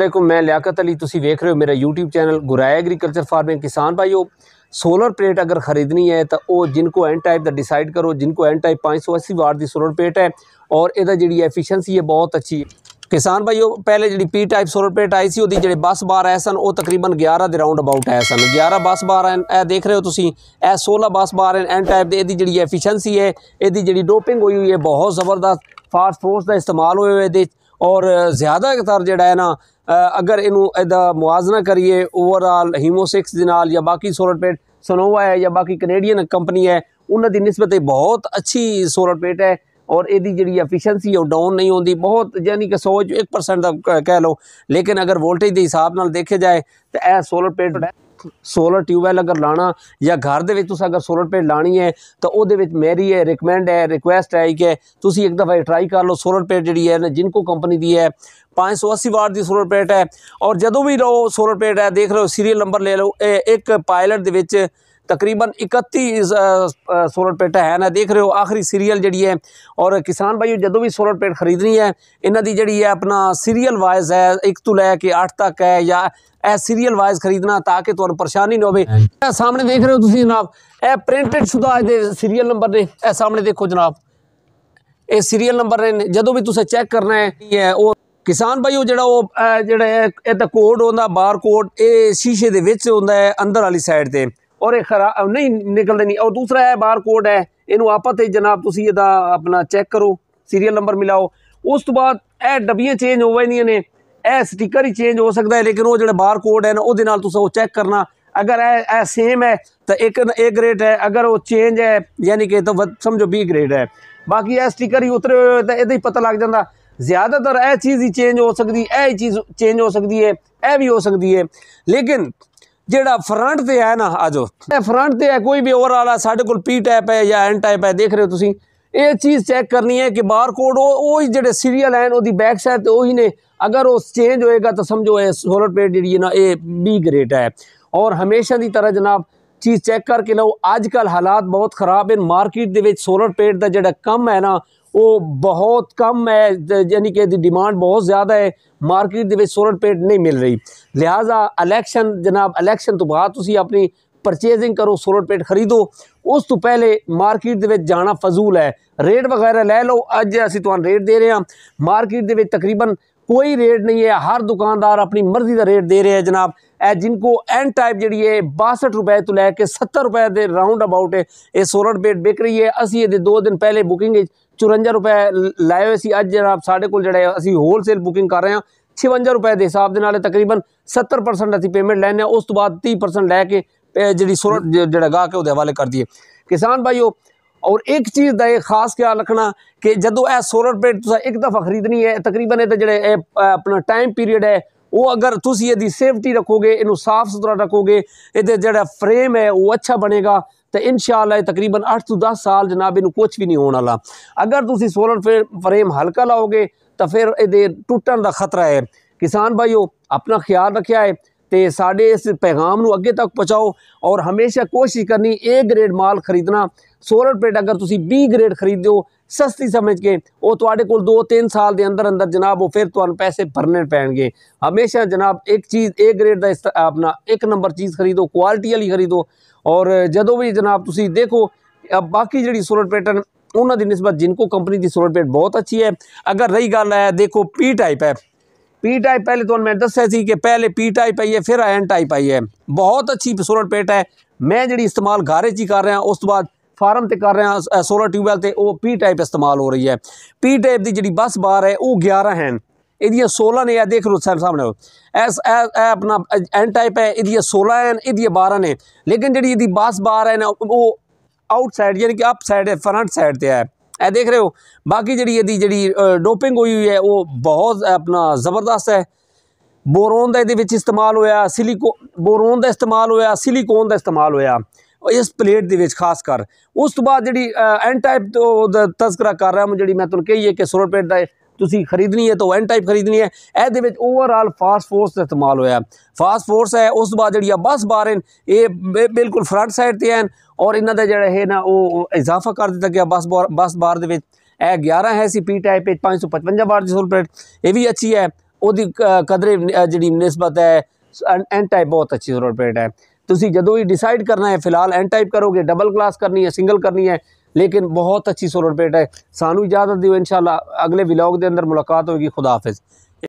मैं लियात अली ਅਲੀ वेख रहे हो मेरा यूट्यूब चैनल गुराए एग्रीकल्चर फार्मिंग किसान भाई हो सोलर प्लेट अगर ख़रीदनी है तो वो जिनको एन टाइप का डिसाइड करो जिनको एन टाइप पाँच सौ अस्सी वाट की सोलर प्लेट है और यदा जी एफिशंसी है बहुत अच्छी किसान भाई पहले जी पी टाइप सोलर प्लेट आई थी जो बस बार आए सन और तकरीबन ग्यारह के राउंड अबाउट आए सन ग्यारह बस बार हैं ए देख रहे हो तुम ए सोलह बस बार एन एन टाइप यदि जी एफिशिएंसी है यदि जी डोपिंग हुई हुई है बहुत ज़बरदस्त फास्ट फोर्स का इस्तेमाल हुए हुए और ज़्यादातर जड़ा है ना अगर इनू एदा मुआजना करिए ओवरऑल हीमोसिक्स या बाकी सोलर पेट सनोवा है या बाकी कनेडियन कंपनी है उन्होंने नस्बत बहुत अच्छी सोलर पेट है और यदि जी एफिशंसी है डाउन नहीं होती बहुत यानी कि सौ एक परसेंट का कह लो लेकिन अगर वोल्टेज के हिसाब न देखे जाए तो यह सोलर पेट है ਸੋਲਰ ਟਿਊਬਵੈਲ ਅਗਰ ਲਾਣਾ ਜਾਂ ਘਰ ਦੇ ਵਿੱਚ ਤੁਸੀਂ ਅਗਰ ਸੋਲਰ ਪਲੇਟ ਲਾਣੀ ਹੈ ਤਾਂ ਉਹਦੇ ਵਿੱਚ ਮੇਰੀ ਹੈ ਰਿਕਮੈਂਡ ਹੈ ਰਿਕੁਐਸਟ ਹੈ ਕਿ ਤੁਸੀਂ ਇੱਕ ਦਫਾ ਟਰਾਈ ਕਰ ਲਓ ਸੋਲਰ ਪਲੇਟ ਜਿਹੜੀ ਹੈ ਨਾ ਜਿੰਕੋ ਕੰਪਨੀ ਦੀ ਹੈ 580 ਵਾਟ ਦੀ ਸੋਲਰ ਪਲੇਟ ਹੈ ਔਰ ਜਦੋਂ ਵੀ ਲਓ ਸੋਲਰ ਪਲੇਟ ਹੈ ਦੇਖ ਲਓ ਸੀਰੀਅਲ ਨੰਬਰ ਲੈ ਲਓ ਇੱਕ ਪਾਇਲਟ ਦੇ ਵਿੱਚ ਤਕਰੀਬਨ 31 ਸੋਲਰ ਪਲੇਟ ਹੈ ਨਾ ਦੇਖ ਰਹੇ ਹੋ ਆਖਰੀ ਸੀਰੀਅਲ ਜਿਹੜੀ ਹੈ ਔਰ ਕਿਸਾਨ ਭਾਈਓ ਜਦੋਂ ਵੀ ਸੋਲਰ ਪਲੇਟ ਖਰੀਦਣੀ ਹੈ ਇਹਨਾਂ ਦੀ ਜਿਹੜੀ ਹੈ ਆਪਣਾ ਸੀਰੀਅਲ ਵਾਈਜ਼ ਹੈ 1 ਤੋਂ ਲੈ ਕੇ 8 ਤੱਕ ਹੈ ਜਾਂ ਇਹ ਸੀਰੀਅਲ ਵਾਈਜ਼ ਖਰੀਦਣਾ ਤਾਂ ਕਿ ਤੁਹਾਨੂੰ ਪਰੇਸ਼ਾਨੀ ਨਾ ਹੋਵੇ ਇਹ ਸਾਹਮਣੇ ਦੇਖ ਰਹੇ ਹੋ ਤੁਸੀਂ ਜਨਾਬ ਇਹ ਪ੍ਰਿੰਟਡ ਸੁਦਾ ਦੇ ਸੀਰੀਅਲ ਨੰਬਰ ਨੇ ਇਹ ਸਾਹਮਣੇ ਦੇਖੋ ਜਨਾਬ ਇਹ ਸੀਰੀਅਲ ਨੰਬਰ ਨੇ ਜਦੋਂ ਵੀ ਤੁਸੀਂ ਚੈੱਕ ਕਰਨਾ ਹੈ ਉਹ ਕਿਸਾਨ ਭਾਈਓ ਜਿਹੜਾ ਉਹ ਜਿਹੜਾ ਇਹ ਤਾਂ ਕੋਡ ਹੁੰਦਾ ਬਾਰ ਕੋਡ ਇਹ ਸ਼ੀਸ਼ੇ ਦੇ ਵਿੱਚ ਹੁੰਦਾ ਹੈ ਅੰਦਰ ਵਾਲੀ ਸਾਈਡ ਤੇ ਔਰ ਇਹ ਖਰਾ ਨਹੀਂ ਨਿਕਲਦੇ ਨਹੀਂ ਔਰ ਦੂਸਰਾ ਹੈ ਬਾਰ ਕੋਡ ਹੈ ਇਹਨੂੰ ਆਪਾਂ ਤੇ ਜਨਾਬ ਤੁਸੀਂ ਇਹਦਾ ਆਪਣਾ ਚੈੱਕ ਕਰੋ ਸੀਰੀਅਲ ਨੰਬਰ ਮਿਲਾਓ ਉਸ ਤੋਂ ਬਾਅਦ ਇਹ ਡੱਬੀਆਂ ਚੇਂਜ ਹੋ ਜਾਂਦੀਆਂ ਨੇ यह स्टिकर ही चेंज हो सकता है लेकिन वो जो बार कोड है ना ਉਹਦੇ ਨਾਲ ਤੁਸੀਂ ਉਹ ਚੈੱਕ ਕਰਨਾ अगर ए ए सेम है तो एक ए ग्रेड है अगर वो चेंज है यानी कि तो समझो बी ग्रेड है बाकी ए स्टिकर ही उतरे हुए तो यदि पता लग जाता ज़्यादातर यह चीज़ ही चेंज हो सकती है यह चीज़ चेंज हो सकती है यह भी हो सकती है लेकिन जोड़ा फ्रंट पर है ना आज फ्रंट पर है कोई भी ओवरऑल है साढ़े को पी टाइप है या एन टाइप है देख रहे हो तुम ये चीज़ चेक करनी है कि बार कोड जो सीरियल हैं वो बैक साइड तो उही ने अगर वो चेंज होएगा तो समझो ये सोलर प्लेट जी ना ये बी ग्रेट है और हमेशा की तरह जनाब चीज़ चेक करके लो अजक हालात बहुत खराब है मार्केट के सोलर प्लेट का जो कम है ना वो बहुत कम है यानी कि डिमांड बहुत ज़्यादा है मार्केट के सोलर प्लेट नहीं मिल रही लिहाजा इलैक्शन जनाब इलैक्शन तो बाद अपनी परचेजिंग करो ਸੋਲਰ ਪਲੇਟ ਖਰੀਦੋ ਉਸ ਤੋਂ ਪਹਿਲੇ ਮਾਰਕੀਟ ਦੇ ਵਿੱਚ ਜਾਣਾ ਫਜ਼ੂਲ ਹੈ ਰੇਟ ਵਗੈਰਾ ਲੈ ਲਓ ਅੱਜ ਅਸੀਂ ਤੁਹਾਨੂੰ ਰੇਟ ਦੇ ਰਹੇ ਹਾਂ ਮਾਰਕੀਟ ਦੇ कोई रेट नहीं है हर दुकानदार अपनी मर्जी का रेट दे रहे हैं जनाब ए जिनको एन टाइप जी है बासठ रुपए तो लैके सत्तर रुपए के राउंड अबाउट ये सोलर पेट बिक रही है असं ये दो दिन पहले बुकिंग चुरंजा रुपए लाए हुए थे अज जनाब साढ़े को जोड़ा असं होलसेल बुकिंग कर रहे हैं छवंजा रुपए के हिसाब के नाल तकरीबन सत्तर परसेंट असं पेमेंट लें उस तो बाद तीह परसेंट लैके जी सुर जरा गाह के हवाले कर दिए किसान हो और एक चीज़ का खास ख्याल रखना कि जो सोलर प्लेट तुम एक दफ़ा खरीदनी है तकरीबन ये जो अपना टाइम पीरियड है वो अगर तुम यदि सेफ्टी रखोगे इन साफ सुथरा रखोगे ये जो फ्रेम है वो अच्छा बनेगा तो इन शाला तकरीबन अठ तो दस साल जनाब इन कुछ भी नहीं होने वाला अगर तुम सोलर फ्रेम हल्का लाओगे तो फिर ये टुटन का खतरा है किसान भाईओ अपना ख्याल रखा है तो साढ़े इस पैगाम अगे तक पहुँचाओ और हमेशा कोशिश करनी ए ग्रेड माल खरीदना सोलर प्लेट अगर तुम बी ग्रेड खरीद सस्ती समझ के वोड़े को दो तीन साल के अंदर अंदर जनाब वो फिर तुम पैसे भरने पैणगे हमेशा जनाब एक चीज़ ए ग्रेड का अपना एक नंबर चीज़ खरीदो क्वालिटी वाली खरीदो और जो भी जनाब तुम देखो बाकी जी सोलर प्लेटन उन्होंने नस्बत जिनको कंपनी की सोलर प्लेट बहुत अच्छी है अगर रही गल है देखो पी टाइप है पी टाइप पहले तो मैंने दसा सी कि पहले पी टाइप आई है फिर एन टाइप आई है बहुत अच्छी सोलर पेट है मैं जी इस्तेमाल घारे ही कर रहा उस तो बाद फार्म से कर रहा सोलर ट्यूबवैल से वह पी टाइप इस्तेमाल हो रही है पी टाइप की जी बस बार है वह ग्यारह हैं यदिया सोलह ने देख लो सामने एस ए अपना एन टाइप है यदिया सोलह हैं यदिया बारह ने लेकिन जी बस बार है ना वो आउटसाइड यानी कि अप साइड है फ्रंट साइड से है ਇਹ ਦੇਖ ਰਹੇ ਹੋ ਬਾਕੀ ਜਿਹੜੀ ਇਹਦੀ ਜਿਹੜੀ ਡੋਪਿੰਗ ਹੋਈ ਹੋਈ ਹੈ ਉਹ ਬਹੁਤ ਆਪਣਾ ਜ਼ਬਰਦਸਤ ਹੈ ਬੋਰੋਨ ਦਾ ਇਹਦੇ ਵਿੱਚ ਇਸਤੇਮਾਲ ਹੋਇਆ ਸਿਲੀਕੋ ਬੋਰੋਨ ਦਾ ਇਸਤੇਮਾਲ ਹੋਇਆ ਸਿਲੀਕੋਨ ਦਾ ਇਸਤੇਮਾਲ ਹੋਇਆ ਇਸ ਪਲੇਟ ਦੇ ਵਿੱਚ ਖਾਸ ਕਰ ਉਸ ਤੋਂ ਬਾਅਦ ਜਿਹੜੀ ਐਨ ਟਾਈਪ ਦਾ ਤਜ਼ਕਰਾ ਕਰ ਰਿਹਾ ਮੈਂ ਜਿਹੜੀ ਮੈਂ ਤੁਹਾਨੂੰ ਕਹੀ ਹੈ ਕਿ 100 ਰੁਪਏ ਦਾ ਤੁਸੀਂ ਖਰੀਦਣੀ ਹੈ ਤਾਂ ਐਨ ਟਾਈਪ ਖਰੀਦਣੀ ਹੈ ਇਹਦੇ ਵਿੱਚ ਓਵਰਆਲ ਫਾਸਟ ਫੋਰਸ ਦਾ ਇਸਤੇਮਾਲ ਹੋਇਆ ਫਾਸਟ ਫੋਰਸ ਹੈ ਉਸ ਤੋਂ ਬਾਅਦ ਜਿਹੜੀ ਆ ਬਸ ਬਾਰਨ ਇਹ ਬਿਲਕੁਲ ਫਰੰਟ ਸਾਈਡ ਤੇ ਹਨ और इन्हों का जोड़ा है ना वो इजाफा कर दिता गया बस बार बस बार के ग्यारह है सी पी टाइप पाँच सौ पचवंजा बार की सोल प्लेट यी अच्छी है वह कदरे जी नस्बत है एन टाइप बहुत अच्छी सोल पेट है तुम जो ही डिसाइड करना है फिलहाल एन टाइप करोगे डबल क्लास करनी है सिंगल करनी है लेकिन बहुत अच्छी सोलर पेट है सानू इजाजत दो इन अगले विलॉग के अंदर मुलाकात होगी खुदाफिज़